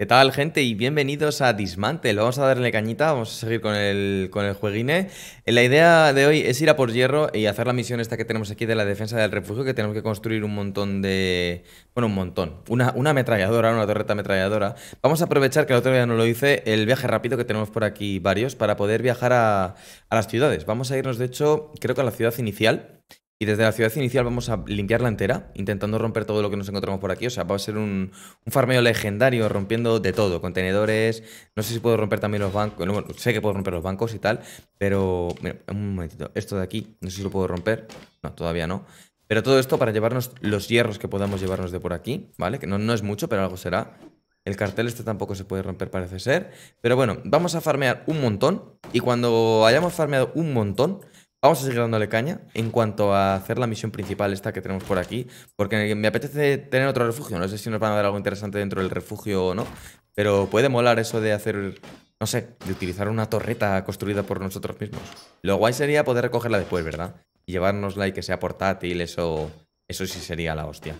¿Qué tal, gente? Y bienvenidos a Dismantle. Vamos a darle cañita, vamos a seguir con el, con el jueguine. Eh, la idea de hoy es ir a por hierro y hacer la misión esta que tenemos aquí de la defensa del refugio, que tenemos que construir un montón de... Bueno, un montón. Una, ametralladora, una torreta ametralladora. Vamos a aprovechar, que el otro día no lo hice, el viaje rápido que tenemos por aquí varios para poder viajar a, a las ciudades. Vamos a irnos, de hecho, creo que a la ciudad inicial. Y desde la ciudad inicial vamos a limpiarla entera, intentando romper todo lo que nos encontramos por aquí. O sea, va a ser un, farmeo legendario, rompiendo de todo. Contenedores, no sé si puedo romper también los bancos. No, sé que puedo romper los bancos y tal, pero... Mira, un momentito. Esto de aquí, no sé si lo puedo romper. No, todavía no. Pero todo esto para llevarnos los hierros que podamos llevarnos de por aquí, ¿vale? Que no, no es mucho, pero algo será. El cartel este tampoco se puede romper, parece ser. Pero bueno, vamos a farmear un montón. Y cuando hayamos farmeado un montón, Vamos a seguir dándole caña en cuanto a hacer la misión principal esta que tenemos por aquí, porque me apetece tener otro refugio, no sé si nos van a dar algo interesante dentro del refugio o no, pero puede molar eso de hacer, no sé, de utilizar una torreta construida por nosotros mismos. Lo guay sería poder recogerla después, ¿verdad? Y llevárnosla y que sea portátil, eso, eso sí sería la hostia.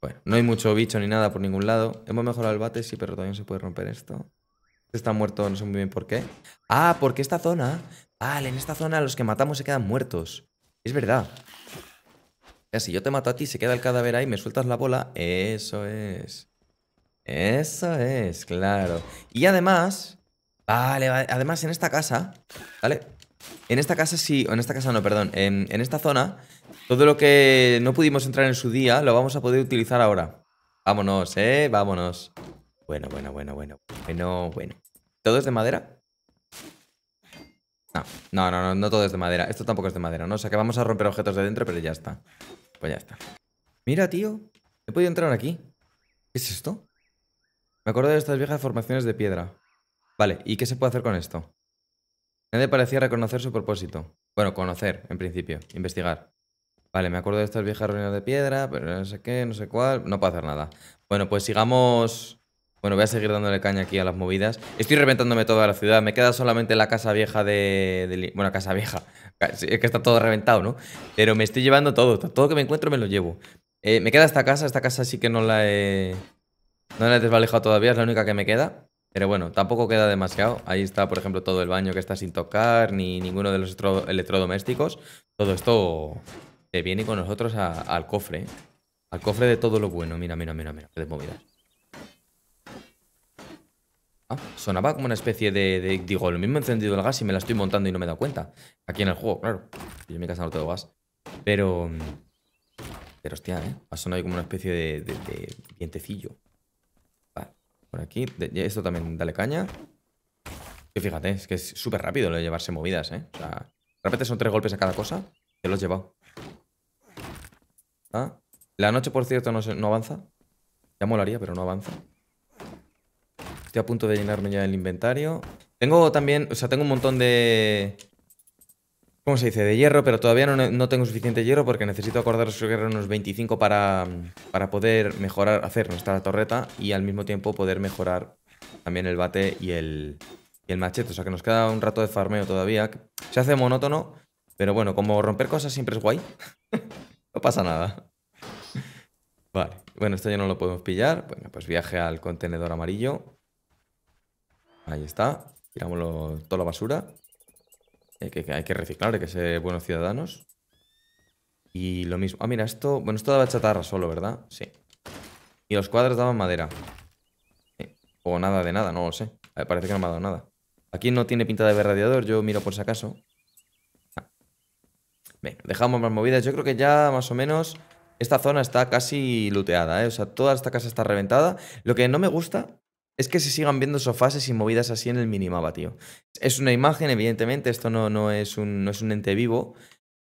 Bueno, no hay mucho bicho ni nada por ningún lado. Hemos mejorado el bate, sí, pero también se puede romper esto. Este está muerto, no sé muy bien por qué. Ah, porque esta zona Vale, ah, en esta zona los que matamos se quedan muertos. Es verdad. si yo te mato a ti, se queda el cadáver ahí, me sueltas la bola. Eso es. Eso es, claro. Y además... Vale, vale. Además, en esta casa... ¿Vale? En esta casa sí... En esta casa no, perdón. En, en esta zona... Todo lo que no pudimos entrar en su día lo vamos a poder utilizar ahora. Vámonos, ¿eh? Vámonos. Bueno, bueno, bueno, bueno. Bueno, bueno. ¿Todo es de madera? No, no, no, no todo es de madera. Esto tampoco es de madera, ¿no? O sea que vamos a romper objetos de dentro, pero ya está. Pues ya está. Mira, tío. He podido entrar aquí. ¿Qué es esto? Me acuerdo de estas viejas formaciones de piedra. Vale, ¿y qué se puede hacer con esto? Nadie parecía reconocer su propósito. Bueno, conocer, en principio. Investigar. Vale, me acuerdo de estas viejas ruinas de piedra, pero no sé qué, no sé cuál. No puedo hacer nada. Bueno, pues sigamos bueno, voy a seguir dándole caña aquí a las movidas. Estoy reventándome toda la ciudad. Me queda solamente la casa vieja de... bueno, casa vieja. Es que está todo reventado, ¿no? Pero me estoy llevando todo. Todo que me encuentro me lo llevo. Eh, me queda esta casa. Esta casa sí que no la he... No la he desvalejado todavía. Es la única que me queda. Pero bueno, tampoco queda demasiado. Ahí está, por ejemplo, todo el baño que está sin tocar, ni ninguno de los electrodomésticos. Todo esto se viene con nosotros al cofre. ¿eh? Al cofre de todo lo bueno. Mira, mira, mira, mira. Qué movidas. Ah, sonaba como una especie de, Digo, lo mismo encendido el gas y me la estoy montando y no me he dado cuenta. Aquí en el juego, claro. Yo me he casa todo gas. Pero... Pero hostia, ¿eh? Ha sonado como una especie de, de, Vale. Por aquí. esto también, dale caña. Y fíjate, es que es súper rápido lo de llevarse movidas, ¿eh? O sea, de repente son tres golpes a cada cosa. Te los he llevado. ¿Ah? La noche, por cierto, no, no avanza. Ya molaría, pero no avanza a punto de llenarme ya el inventario. Tengo también, o sea, tengo un montón de... ¿Cómo se dice? De hierro, pero todavía no, tengo suficiente hierro porque necesito acordaros que eran unos 25 para, poder mejorar, hacer nuestra torreta y al mismo tiempo poder mejorar también el bate y el, y el machete. O sea que nos queda un rato de farmeo todavía. Se hace monótono, pero bueno, como romper cosas siempre es guay, no pasa nada. Vale, bueno, esto ya no lo podemos pillar. Bueno, pues viaje al contenedor amarillo. Ahí está. Tiramos toda la basura. Eh, hay que reciclar, hay que ser buenos ciudadanos. Y lo mismo. Ah, mira, esto... Bueno, esto daba chatarra solo, ¿verdad? Sí. Y los cuadros daban madera. o nada de nada, no lo sé. Eh, parece que no me ha dado nada. Aquí no tiene pinta de haber radiador, yo miro por si acaso. Ah. dejamos más movidas. Yo creo que ya más o menos... Esta zona está casi luteada, ¿eh? O sea, toda esta casa está reventada. Lo que no me gusta es que se sigan viendo sofases y movidas así en el minimaba, tío. Es una imagen, evidentemente, esto no, no, es, un, es un ente vivo,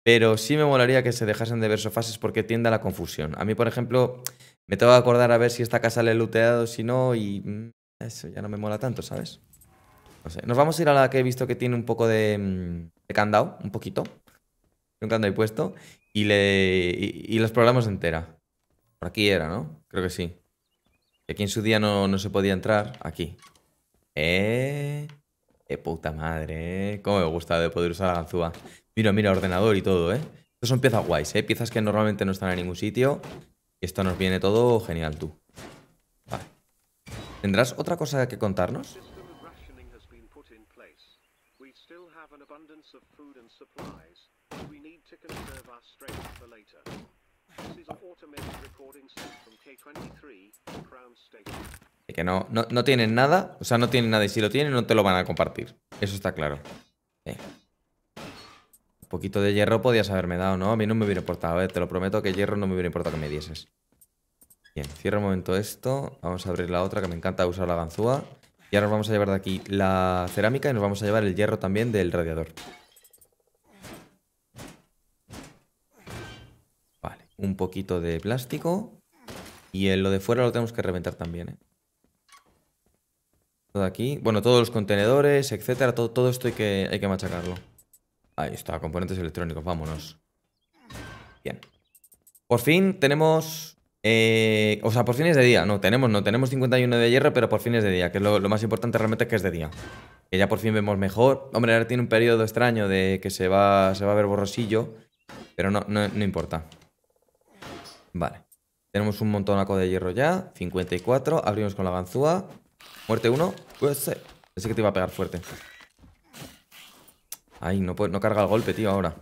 pero sí me molaría que se dejasen de ver sofases porque tiende a la confusión. A mí, por ejemplo, me tengo que acordar a ver si esta casa le he looteado, si no, y mm, eso ya no me mola tanto, ¿sabes? No sé. Nos vamos a ir a la que he visto que tiene un poco de, mm, candado, un poquito. Un candado ahí puesto. Y, le, y, y los programas entera. Por aquí era, ¿no? Creo que sí. Aquí en su día no, no se podía entrar. Aquí. Eh... ¡Qué eh, puta madre! Eh. Cómo me gusta de poder usar la ganzúa. Mira, mira, ordenador y todo, ¿eh? Estas son piezas guays, ¿eh? Piezas que normalmente no están en ningún sitio. Y esto nos viene todo genial, tú. Vale. ¿Tendrás otra cosa que contarnos? que no, no, tienen nada, o sea, no tienen nada y si lo tienen no te lo van a compartir. Eso está claro. Eh. Un poquito de hierro podías haberme dado, ¿no? A mí no me hubiera importado, a eh, ver, te lo prometo que hierro no me hubiera importado que me dieses. Bien, cierro un momento esto, vamos a abrir la otra que me encanta usar la ganzúa. Y ahora nos vamos a llevar de aquí la cerámica y nos vamos a llevar el hierro también del radiador. un poquito de plástico. Y en lo de fuera lo tenemos que reventar también, ¿eh? Todo aquí. Bueno, todos los contenedores, etcétera. Todo, esto hay que, hay que machacarlo. Ahí está, componentes electrónicos, vámonos. Bien. Por fin tenemos... Eh, o sea, por es de día. No, tenemos, no. Tenemos 51 de hierro, pero por es de día. Que es lo, más importante realmente que es de día. Que ya por fin vemos mejor. Hombre, ahora tiene un periodo extraño de que se va, se va a ver borrosillo. Pero no, no, no importa. Vale. Tenemos un montonaco de hierro ya. 54. Abrimos con la ganzúa. Muerte 1. Pues, eh, pensé que te iba a pegar fuerte. Ay, no, no carga el golpe, tío, ahora.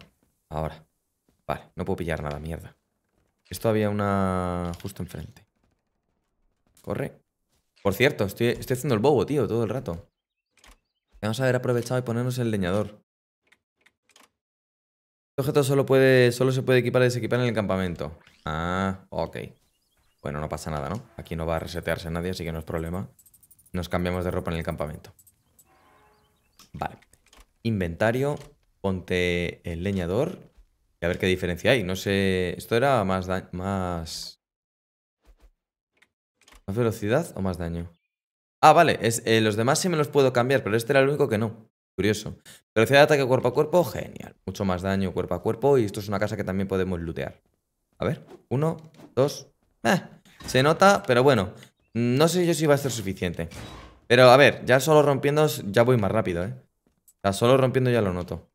Ahora. Vale, no puedo pillar nada, mierda. Esto había una justo enfrente. Corre. Por cierto, estoy, estoy haciendo el bobo, tío, todo el rato. Vamos a haber aprovechado y ponernos el leñador. Este objeto solo, se puede equipar y desequipar en el campamento. Ah, ok. Bueno, no pasa nada, ¿no? Aquí no va a resetearse nadie, así que no es problema. Nos cambiamos de ropa en el campamento. Vale. Inventario. Ponte el leñador. Y a ver qué diferencia hay. No sé... ¿Esto era más más... ¿Más velocidad o más daño? Ah, vale. Eh, los demás sí me los puedo cambiar, pero este era el único que no. Curioso. Velocidad de ataque cuerpo a cuerpo, genial. Mucho más daño cuerpo a cuerpo y esto es una casa que también podemos lootear. A ver, uno, dos... Eh, se nota, pero bueno, no sé yo si va a ser suficiente. Pero a ver, ya solo rompiendo ya voy más rápido, ¿eh? O sea, solo rompiendo ya lo noto.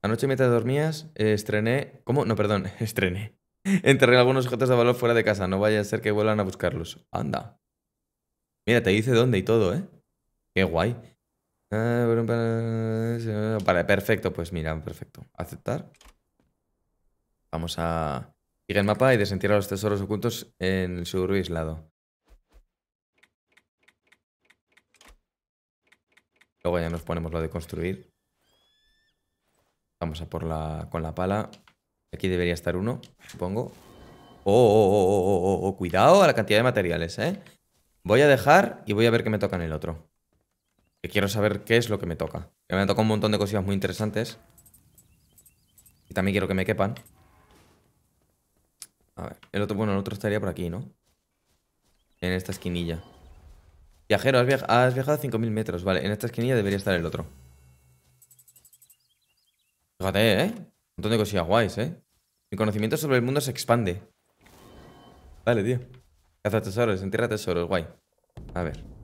Anoche mientras dormías, estrené... ¿Cómo? No, perdón, estrené. Enterré algunos objetos de valor fuera de casa, no vaya a ser que vuelvan a buscarlos. Anda. Mira, te dice dónde y todo, ¿eh? Qué guay. Vale, perfecto, pues mira, perfecto. Aceptar. Vamos a... ir el mapa y desentierra los tesoros ocultos en el suburbio aislado. Luego ya nos ponemos lo de construir. Vamos a por la... con la pala. Aquí debería estar uno, supongo. ¡Oh, oh, oh, oh, Cuidado a la cantidad de materiales, ¿eh? Voy a dejar y voy a ver que me toca en el otro quiero saber qué es lo que me toca. me toca un montón de cosillas muy interesantes. Y también quiero que me quepan. A ver, el otro, bueno, el otro estaría por aquí, ¿no? En esta esquinilla. Viajero, has, viajado, a 5.000 metros. Vale, en esta esquinilla debería estar el otro. Fíjate, ¿eh? Un montón de cosillas guays, ¿eh? Mi conocimiento sobre el mundo se expande. Vale, tío. Caza tesoros, entierra tesoros, guay. A ver.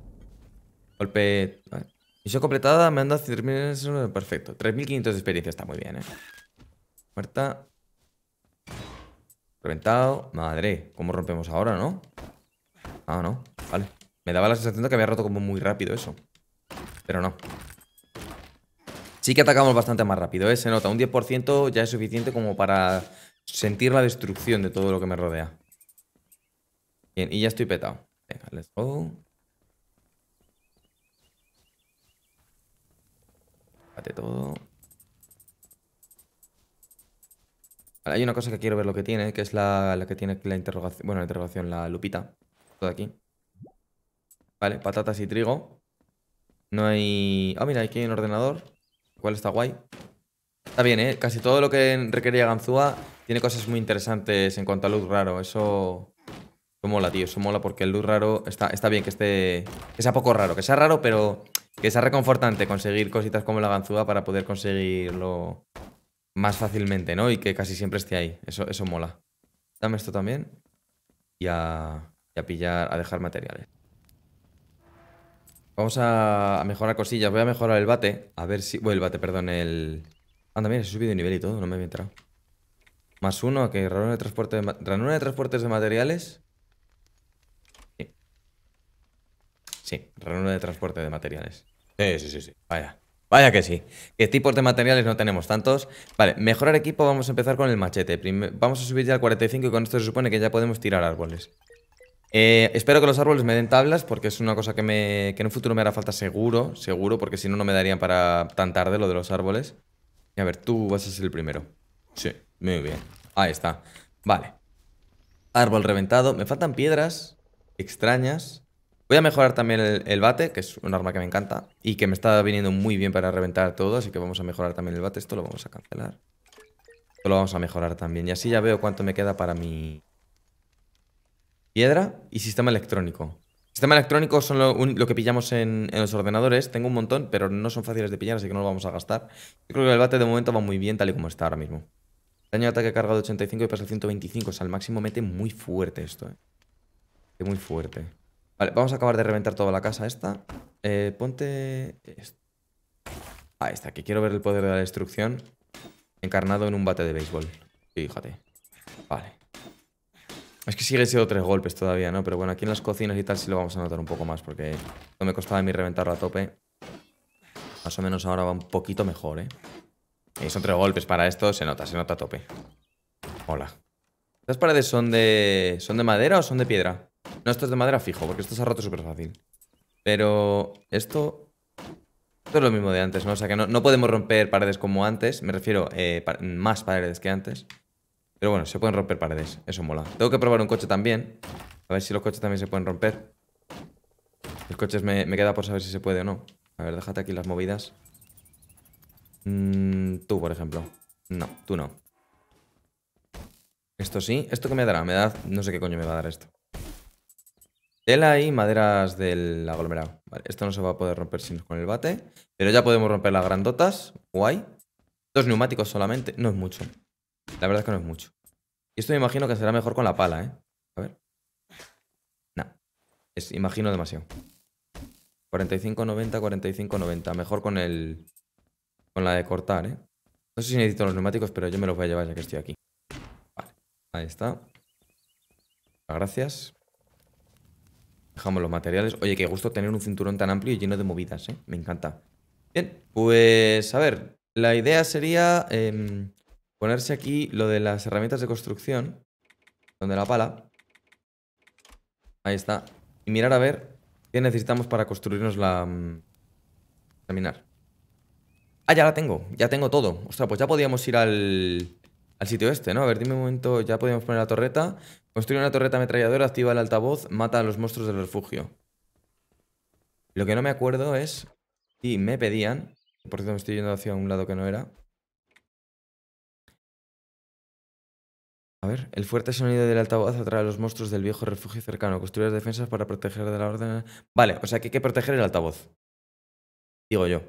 Golpe... Vale. Misión completada, me han dado 3.000... Perfecto. 3.500 de experiencia, está muy bien, ¿eh? Muerta. Reventado. Madre, ¿cómo rompemos ahora, no? Ah, no. Vale. Me daba la sensación de que había roto como muy rápido eso. Pero no. Sí que atacamos bastante más rápido, ¿eh? Se nota. Un 10% ya es suficiente como para sentir la destrucción de todo lo que me rodea. Bien, y ya estoy petado. Venga, let's go. todo. Vale, hay una cosa que quiero ver lo que tiene, que es la, que tiene la interrogación. Bueno, la interrogación, la lupita. Todo aquí. Vale, patatas y trigo. No hay... Ah, mira, aquí hay un ordenador. cual está guay. Está bien, ¿eh? Casi todo lo que requería Ganzúa tiene cosas muy interesantes en cuanto a luz raro. Eso eso mola, tío, eso mola porque el luz raro está, está bien que esté. Que sea poco raro, que sea raro, pero que sea reconfortante conseguir cositas como la ganzúa para poder conseguirlo más fácilmente, ¿no? Y que casi siempre esté ahí. Eso, eso mola. Dame esto también. Y a, y a pillar, a dejar materiales. Vamos a mejorar cosillas. Voy a mejorar el bate. A ver si. Bueno, el bate, perdón, el. Anda, mira, se ha subido de nivel y todo, no me había entrado. Más uno, que ranura de transporte de, ranura de transportes de materiales. Sí, reunión de transporte de materiales. Sí, sí, sí, sí. Vaya. Vaya que sí. ¿Qué tipos de materiales no tenemos tantos? Vale, mejorar equipo, vamos a empezar con el machete. vamos a subir ya al 45 y con esto se supone que ya podemos tirar árboles. Eh, espero que los árboles me den tablas porque es una cosa que, me, que en un futuro me hará falta seguro, seguro, porque si no, no me darían para tan tarde lo de los árboles. Y a ver, tú vas a ser el primero. Sí, muy bien. Ahí está. Vale. Árbol reventado. Me faltan piedras extrañas. Voy a mejorar también el, bate, que es un arma que me encanta y que me está viniendo muy bien para reventar todo, así que vamos a mejorar también el bate. Esto lo vamos a cancelar. Esto lo vamos a mejorar también. Y así ya veo cuánto me queda para mi piedra y sistema electrónico. Sistema electrónico son lo, que pillamos en, los ordenadores. Tengo un montón, pero no son fáciles de pillar, así que no lo vamos a gastar. Yo creo que el bate de momento va muy bien tal y como está ahora mismo. Daño de ataque cargado 85 y pasa 125. O sea, al máximo mete muy fuerte esto, eh. muy fuerte. Vale, vamos a acabar de reventar toda la casa esta. Eh, ponte... Ahí Ah, esta, que quiero ver el poder de la destrucción encarnado en un bate de béisbol. Fíjate. Vale. Es que sigue siendo tres golpes todavía, ¿no? Pero bueno, aquí en las cocinas y tal sí lo vamos a notar un poco más porque no me costaba a mí reventarlo a tope. Más o menos ahora va un poquito mejor, ¿eh? Y son tres golpes para esto, se nota, se nota a tope. Hola. ¿Estas paredes son de... son de madera o son de piedra? No, esto es de madera fijo, porque esto se ha roto súper fácil. Pero esto... Esto es lo mismo de antes, ¿no? O sea que no, podemos romper paredes como antes. Me refiero eh, más paredes que antes. Pero bueno, se pueden romper paredes. Eso mola. Tengo que probar un coche también. A ver si los coches también se pueden romper. Los coches me, queda por saber si se puede o no. A ver, déjate aquí las movidas. Mm, tú, por ejemplo. No, tú no. Esto sí. ¿Esto qué me dará? Me da... No sé qué coño me va a dar esto. Tela y maderas del aglomerado. Vale, esto no se va a poder romper sino con el bate. Pero ya podemos romper las grandotas. Guay. Dos neumáticos solamente. No es mucho. La verdad es que no es mucho. Y esto me imagino que será mejor con la pala, ¿eh? A ver. No. Es, imagino demasiado. 45, 90, 45, 90. Mejor con el... Con la de cortar, ¿eh? No sé si necesito los neumáticos, pero yo me los voy a llevar ya que estoy aquí. Vale. Ahí está. Gracias. Dejamos los materiales. Oye, qué gusto tener un cinturón tan amplio y lleno de movidas, ¿eh? Me encanta. Bien, pues a ver, la idea sería em, ponerse aquí lo de las herramientas de construcción, donde la pala. Ahí está. Y mirar a ver qué necesitamos para construirnos la... Mm, caminar Ah, ya la tengo, ya tengo todo. Ostras, pues ya podíamos ir al al sitio este, ¿no? A ver, dime un momento, ya podemos poner la torreta. Construye una torreta ametralladora, activa el altavoz, mata a los monstruos del refugio. Lo que no me acuerdo es y me pedían... Por cierto, me estoy yendo hacia un lado que no era. A ver, el fuerte sonido del altavoz atrae a los monstruos del viejo refugio cercano. Construir defensas para proteger de la orden... Vale, o sea que hay que proteger el altavoz. Digo yo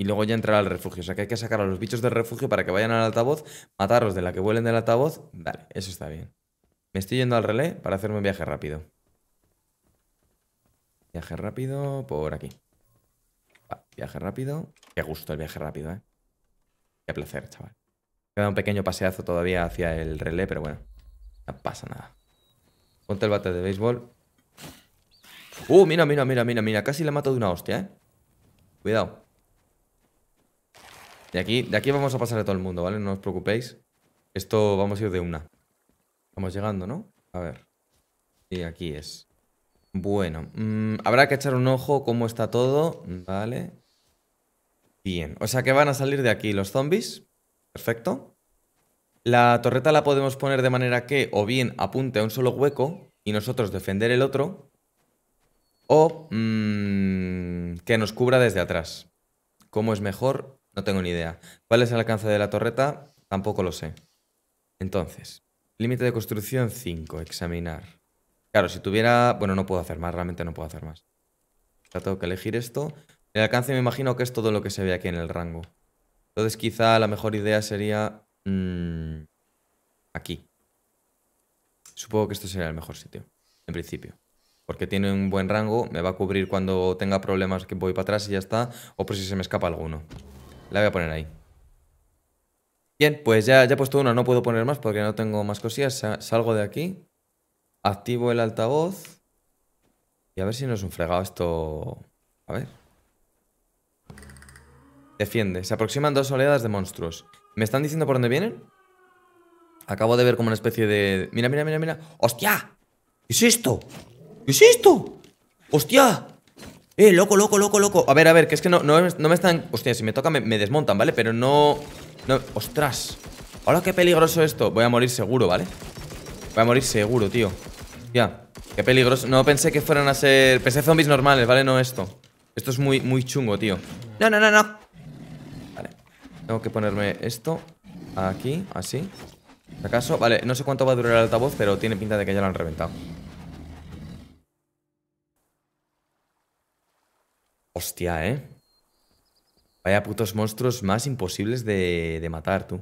y luego ya entrar al refugio. O sea que hay que sacar a los bichos del refugio para que vayan al altavoz, matarlos de la que vuelen del altavoz. Vale, eso está bien. Me estoy yendo al relé para hacerme un viaje rápido. Viaje rápido por aquí. viaje rápido. Qué gusto el viaje rápido, ¿eh? Qué placer, chaval. Queda un pequeño paseazo todavía hacia el relé, pero bueno. No pasa nada. Ponte el bate de béisbol. Uh, mira, mira, mira, mira, mira. Casi le mato de una hostia, ¿eh? Cuidado. De aquí, de aquí vamos a pasar a todo el mundo, ¿vale? No os preocupéis. Esto vamos a ir de una. Vamos llegando, ¿no? A ver. Y aquí es. Bueno, mm, habrá que echar un ojo cómo está todo, ¿vale? Bien, o sea que van a salir de aquí los zombies. Perfecto. La torreta la podemos poner de manera que o bien apunte a un solo hueco y nosotros defender el otro, o mm, que nos cubra desde atrás. ¿Cómo es mejor? No tengo ni idea. ¿Cuál es el alcance de la torreta? Tampoco lo sé. Entonces, límite de construcción 5, examinar. Claro, si tuviera... Bueno, no puedo hacer más, realmente no puedo hacer más. tengo que elegir esto. El alcance me imagino que es todo lo que se ve aquí en el rango. Entonces quizá la mejor idea sería... Mm, aquí. Supongo que esto sería el mejor sitio, en principio. Porque tiene un buen rango, me va a cubrir cuando tenga problemas que voy para atrás y ya está, o por si se me escapa alguno. La voy a poner ahí. Bien, pues ya, ya he puesto uno, no puedo poner más porque no tengo más cosillas. Salgo de aquí, activo el altavoz y a ver si no es un fregado esto... A ver. Defiende. Se aproximan dos oleadas de monstruos. ¿Me están diciendo por dónde vienen? Acabo de ver como una especie de... Mira, mira, mira, mira. ¡Hostia! ¿Qué es esto? ¿Qué es esto? ¡Hostia! Eh, loco, loco, loco, loco. A ver, a ver, que es que no, no, me están... Hostia, si me toca me, desmontan, ¿vale? Pero no... Ostras. Ahora qué peligroso esto. Voy a morir seguro, ¿vale? Voy a morir seguro, tío. Ya. Qué peligroso. No pensé que fueran a ser... Pensé zombies normales, ¿vale? No esto. Esto es muy, muy chungo, tío. No, no, no, no. Vale. Tengo que ponerme esto aquí, así. ¿Acaso? Vale, no sé cuánto va a durar el altavoz, pero tiene pinta de que ya lo han reventado. Hostia, ¿eh? Vaya putos monstruos más imposibles de, matar, tú.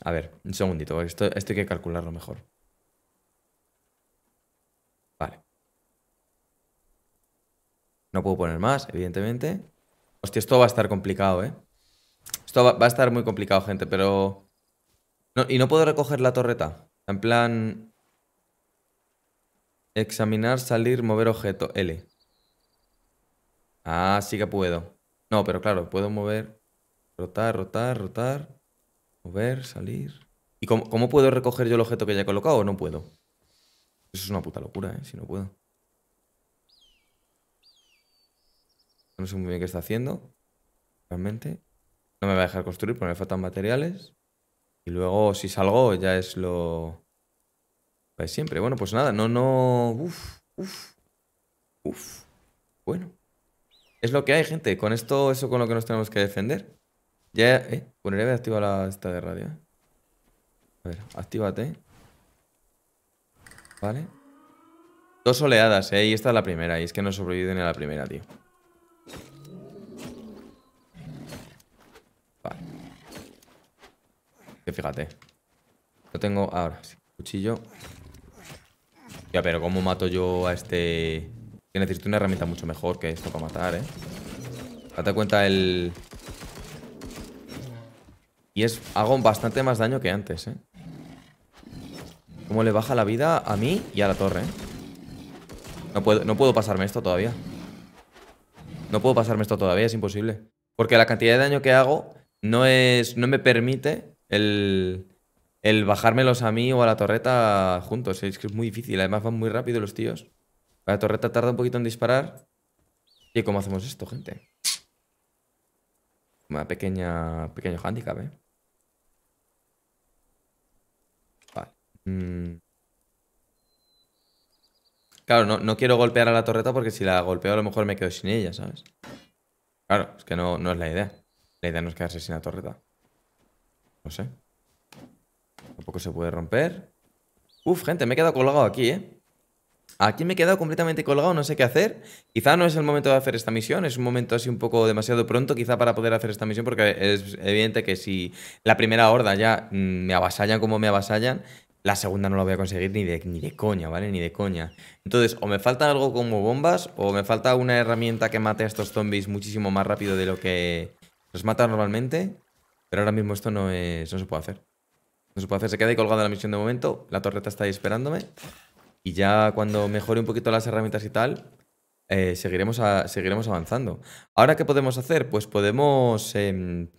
A ver, un segundito. Esto, esto hay que calcularlo mejor. Vale. No puedo poner más, evidentemente. Hostia, esto va a estar complicado, ¿eh? Esto va, a estar muy complicado, gente, pero... y no puedo recoger la torreta. En plan... Examinar, salir, mover objeto. L. Ah, sí que puedo. No, pero claro, puedo mover, rotar, rotar, rotar, mover, salir. ¿Y cómo, puedo recoger yo el objeto que ya he colocado no puedo? Eso es una puta locura, ¿eh? Si no puedo. No sé muy bien qué está haciendo. Realmente. No me va a dejar construir porque me faltan materiales. Y luego, si salgo, ya es lo... Pues siempre. Bueno, pues nada. No, no... Uf, uf. Uf. Bueno. Es lo que hay, gente. Con esto, eso con lo que nos tenemos que defender. Ya, eh, poneré activa la esta de radio. Eh. A ver, actívate. Vale. Dos oleadas, eh, y esta es la primera. Y es que no sobreviven ni a la primera, tío. Vale. Que fíjate. Lo tengo ahora, Cuchillo. Ya, pero ¿cómo mato yo a este... Que necesito una herramienta mucho mejor que esto para matar, ¿eh? Date cuenta el... Y es hago bastante más daño que antes, ¿eh? Cómo le baja la vida a mí y a la torre, ¿eh? No puedo, pasarme esto todavía. No puedo pasarme esto todavía, es imposible. Porque la cantidad de daño que hago no es no me permite el, el bajármelos a mí o a la torreta juntos. Es que es muy difícil. Además van muy rápido los tíos. La torreta tarda un poquito en disparar. ¿Y cómo hacemos esto, gente? Una pequeña... Pequeño handicap, ¿eh? Vale. Mm. Claro, no, quiero golpear a la torreta porque si la golpeo a lo mejor me quedo sin ella, ¿sabes? Claro, es que no, no es la idea. La idea no es quedarse sin la torreta. No sé. Tampoco se puede romper. Uf, gente, me he quedado colgado aquí, ¿eh? aquí me he quedado completamente colgado, no sé qué hacer. Quizá no es el momento de hacer esta misión, es un momento así un poco demasiado pronto quizá para poder hacer esta misión porque es evidente que si la primera horda ya mm, me avasallan como me avasallan, la segunda no la voy a conseguir ni de, ni de coña, ¿vale? Ni de coña. Entonces, o me falta algo como bombas o me falta una herramienta que mate a estos zombies muchísimo más rápido de lo que los mata normalmente. Pero ahora mismo esto no, no se puede hacer. No se puede hacer, se queda ahí colgada la misión de momento. La torreta está ahí esperándome. Y ya cuando mejore un poquito las herramientas y tal, eh, seguiremos, a, seguiremos avanzando. Ahora, ¿qué podemos hacer? Pues podemos em,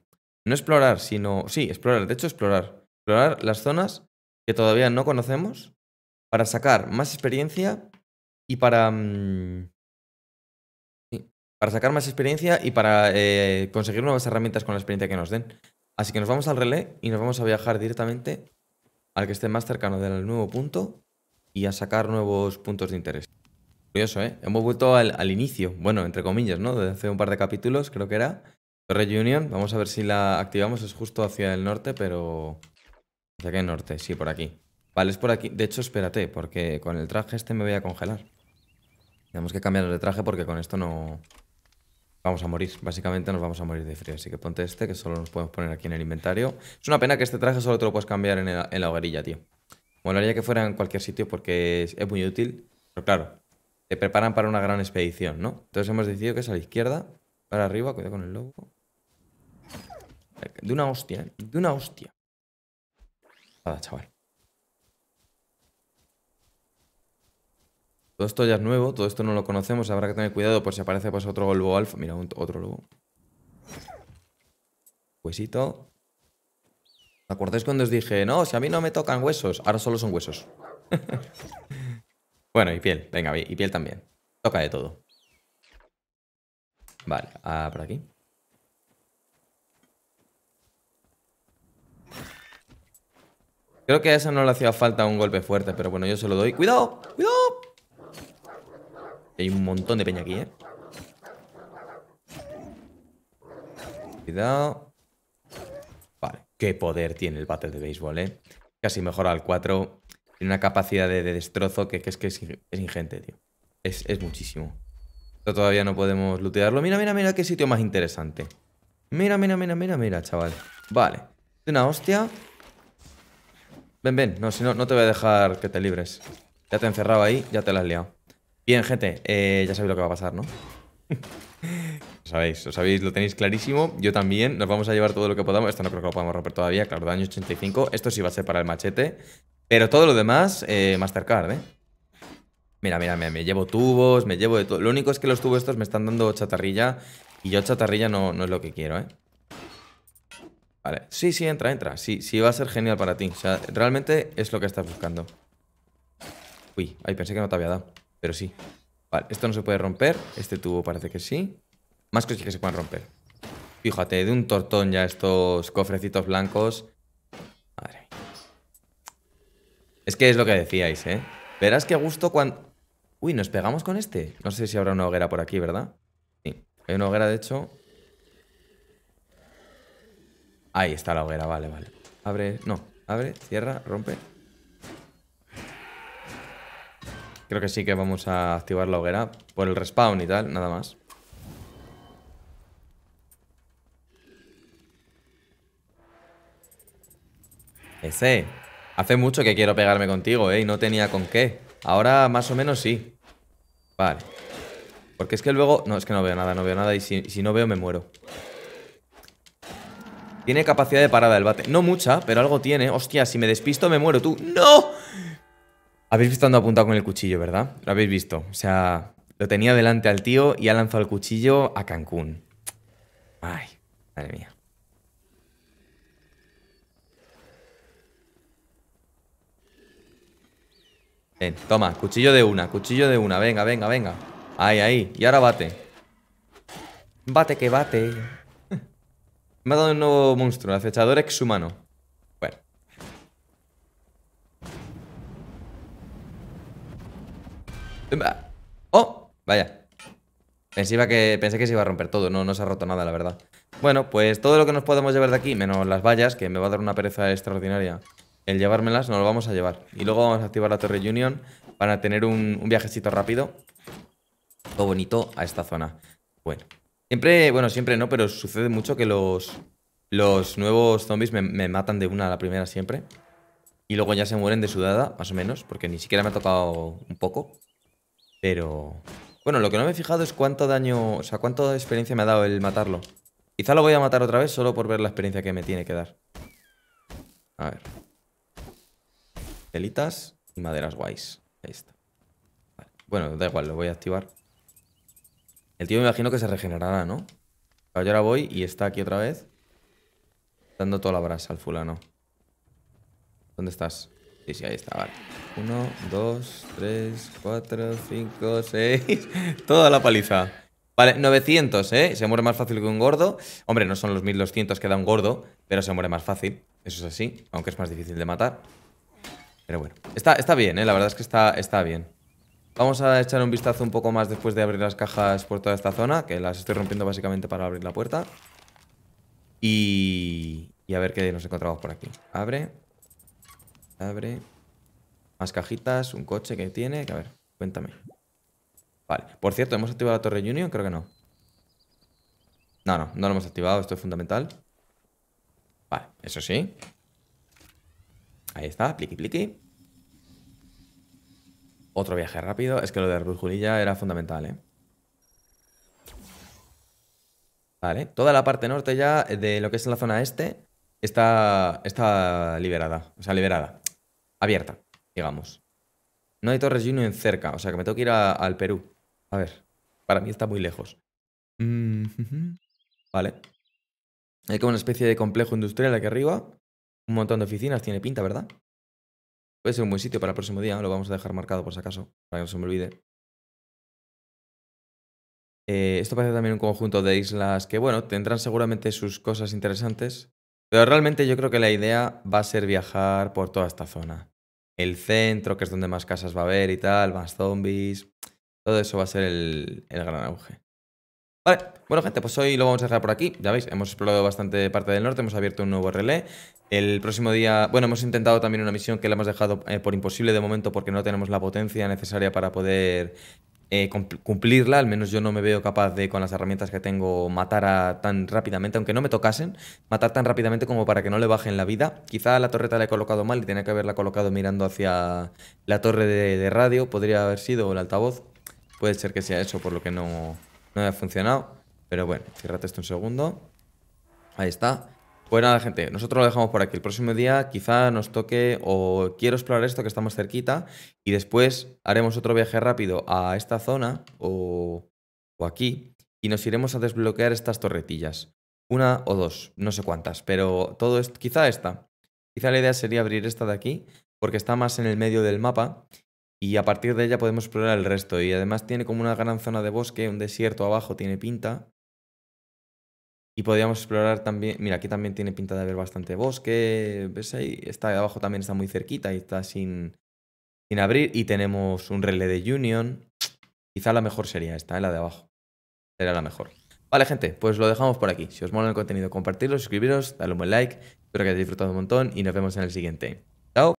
no explorar, sino... Sí, explorar, de hecho explorar. Explorar las zonas que todavía no conocemos para sacar más experiencia y para... Mm, para sacar más experiencia y para eh, conseguir nuevas herramientas con la experiencia que nos den. Así que nos vamos al relé y nos vamos a viajar directamente al que esté más cercano del nuevo punto y a sacar nuevos puntos de interés. Curioso, ¿eh? Hemos vuelto al, inicio, bueno, entre comillas, ¿no? Desde hace un par de capítulos, creo que era. Torre Union, vamos a ver si la activamos, es justo hacia el norte, pero... ¿Hacia qué norte? Sí, por aquí. Vale, es por aquí. De hecho, espérate, porque con el traje este me voy a congelar. Tenemos que cambiar de traje porque con esto no... Vamos a morir, básicamente nos vamos a morir de frío. Así que ponte este, que solo nos podemos poner aquí en el inventario. Es una pena que este traje solo te lo puedes cambiar en, en la hoguerilla, tío. Bueno, haría que fuera en cualquier sitio porque es, muy útil, pero claro, te preparan para una gran expedición, ¿no? Entonces hemos decidido que es a la izquierda, para arriba, cuidado con el lobo. De una hostia, ¿eh? De una hostia. Nada, chaval. Todo esto ya es nuevo, todo esto no lo conocemos, habrá que tener cuidado por si aparece pues, otro lobo alfa. Mira, otro lobo. Huesito. ¿Me acordáis cuando os dije, no, si a mí no me tocan huesos? Ahora solo son huesos. bueno, y piel, venga, y piel también. Toca de todo. Vale, a ah, por aquí. Creo que a esa no le hacía falta un golpe fuerte, pero bueno, yo se lo doy. ¡Cuidado! ¡Cuidado! Hay un montón de peña aquí, ¿eh? Cuidado. Qué poder tiene el Battle de Béisbol, ¿eh? Casi mejor al 4. Tiene una capacidad de, destrozo que, es, que es, ingente, tío. Es, muchísimo. todavía no podemos lootearlo. Mira, mira, mira qué sitio más interesante. Mira, mira, mira, mira, mira, chaval. Vale. Una hostia. Ven, ven. No, si no, no te voy a dejar que te libres. Ya te encerrado ahí, ya te las has liado. Bien, gente. Eh, ya sabéis lo que va a pasar, ¿no? sabéis, lo sabéis, lo tenéis clarísimo. Yo también, nos vamos a llevar todo lo que podamos. Esto no creo que lo podamos romper todavía, claro, daño 85. Esto sí va a ser para el machete. Pero todo lo demás, eh, Mastercard, ¿eh? Mira, mira, mira, me llevo tubos, me llevo de todo. Lo único es que los tubos estos me están dando chatarrilla. Y yo chatarrilla no, no es lo que quiero, ¿eh? Vale. Sí, sí, entra, entra. Sí, sí, va a ser genial para ti. O sea, realmente es lo que estás buscando. Uy, ahí pensé que no te había dado. Pero sí. Vale, esto no se puede romper. Este tubo parece que sí. Más cosas que se puedan romper. Fíjate, de un tortón ya estos cofrecitos blancos. Madre mía. Es que es lo que decíais, ¿eh? Verás que a gusto cuando... Uy, ¿nos pegamos con este? No sé si habrá una hoguera por aquí, ¿verdad? Sí, hay una hoguera, de hecho. Ahí está la hoguera, vale, vale. Abre, no, abre, cierra, rompe. Creo que sí que vamos a activar la hoguera por el respawn y tal, nada más. hace mucho que quiero pegarme contigo, ¿eh? Y no tenía con qué. Ahora más o menos sí. Vale. Porque es que luego... No, es que no veo nada, no veo nada. Y si, si no veo me muero. Tiene capacidad de parada el bate. No mucha, pero algo tiene. Hostia, si me despisto me muero tú. ¡No! Habéis visto ando apuntado con el cuchillo, ¿verdad? Lo habéis visto. O sea, lo tenía delante al tío y ha lanzado el cuchillo a Cancún. Ay, madre mía. toma, cuchillo de una, cuchillo de una Venga, venga, venga Ahí, ahí, y ahora bate Bate que bate Me ha dado un nuevo monstruo, el acechador exhumano Bueno ¡Oh! Vaya Pensé que, pensé que se iba a romper todo No, no se ha roto nada, la verdad Bueno, pues todo lo que nos podemos llevar de aquí Menos las vallas, que me va a dar una pereza extraordinaria el llevármelas nos lo vamos a llevar. Y luego vamos a activar la Torre Union para tener un, viajecito rápido. Todo bonito a esta zona. Bueno, siempre, bueno, siempre no, pero sucede mucho que los, nuevos zombies me, matan de una a la primera siempre. Y luego ya se mueren de sudada, más o menos, porque ni siquiera me ha tocado un poco. Pero... Bueno, lo que no me he fijado es cuánto daño, o sea, cuánta experiencia me ha dado el matarlo. Quizá lo voy a matar otra vez solo por ver la experiencia que me tiene que dar. A ver. Pelitas y maderas guays. Ahí está. Bueno, da igual, lo voy a activar. El tío me imagino que se regenerará, ¿no? Yo ahora voy y está aquí otra vez. Dando toda la brasa al fulano. ¿Dónde estás? Sí, sí, ahí está, vale. Uno, dos, tres, cuatro, cinco, seis... toda la paliza. Vale, 900, ¿eh? Se muere más fácil que un gordo. Hombre, no son los 1200 que da un gordo, pero se muere más fácil. Eso es así, aunque es más difícil de matar. Pero bueno, está, está bien, ¿eh? la verdad es que está, está bien. Vamos a echar un vistazo un poco más después de abrir las cajas por toda esta zona, que las estoy rompiendo básicamente para abrir la puerta. Y, a ver qué nos encontramos por aquí. Abre. Abre. Más cajitas, un coche que tiene. a ver, cuéntame. Vale. Por cierto, ¿hemos activado la Torre Union? Creo que no. No, no, no lo hemos activado. Esto es fundamental. Vale, eso sí. Ahí está, pliqui pliqui. Otro viaje rápido. Es que lo de Rujulilla era fundamental, ¿eh? Vale, toda la parte norte ya de lo que es la zona este está, está liberada. O sea, liberada. Abierta, digamos. No hay Torres en cerca, o sea que me tengo que ir al Perú. A ver, para mí está muy lejos. Mm, vale. Hay como una especie de complejo industrial aquí arriba. Un montón de oficinas tiene pinta, ¿verdad? Puede ser un buen sitio para el próximo día, lo vamos a dejar marcado por si acaso, para que no se me olvide. Eh, esto parece también un conjunto de islas que, bueno, tendrán seguramente sus cosas interesantes, pero realmente yo creo que la idea va a ser viajar por toda esta zona. El centro, que es donde más casas va a haber y tal, más zombies, todo eso va a ser el gran auge. Vale, bueno gente, pues hoy lo vamos a dejar por aquí, ya veis, hemos explorado bastante parte del norte, hemos abierto un nuevo relé, el próximo día, bueno, hemos intentado también una misión que la hemos dejado eh, por imposible de momento porque no tenemos la potencia necesaria para poder eh, cumplirla, al menos yo no me veo capaz de con las herramientas que tengo matar a tan rápidamente, aunque no me tocasen, matar tan rápidamente como para que no le bajen la vida. Quizá la torreta la he colocado mal y tenía que haberla colocado mirando hacia la torre de, radio, podría haber sido, el altavoz, puede ser que sea eso, por lo que no no ha funcionado. Pero bueno, cierrate esto un segundo. Ahí está. Pues nada, gente, nosotros lo dejamos por aquí. El próximo día quizá nos toque o quiero explorar esto que está más cerquita y después haremos otro viaje rápido a esta zona o, o aquí y nos iremos a desbloquear estas torretillas. Una o dos, no sé cuántas, pero todo es quizá esta. Quizá la idea sería abrir esta de aquí porque está más en el medio del mapa y a partir de ella podemos explorar el resto. Y además tiene como una gran zona de bosque, un desierto abajo tiene pinta. Y podríamos explorar también, mira, aquí también tiene pinta de haber bastante bosque, ¿ves ahí? Está abajo también está muy cerquita y está sin, sin abrir. Y tenemos un relé de Union. Quizá la mejor sería esta, ¿eh? la de abajo. Será la mejor. Vale, gente, pues lo dejamos por aquí. Si os mola el contenido, compartirlo, suscribiros, dale un buen like. Espero que hayáis disfrutado un montón y nos vemos en el siguiente.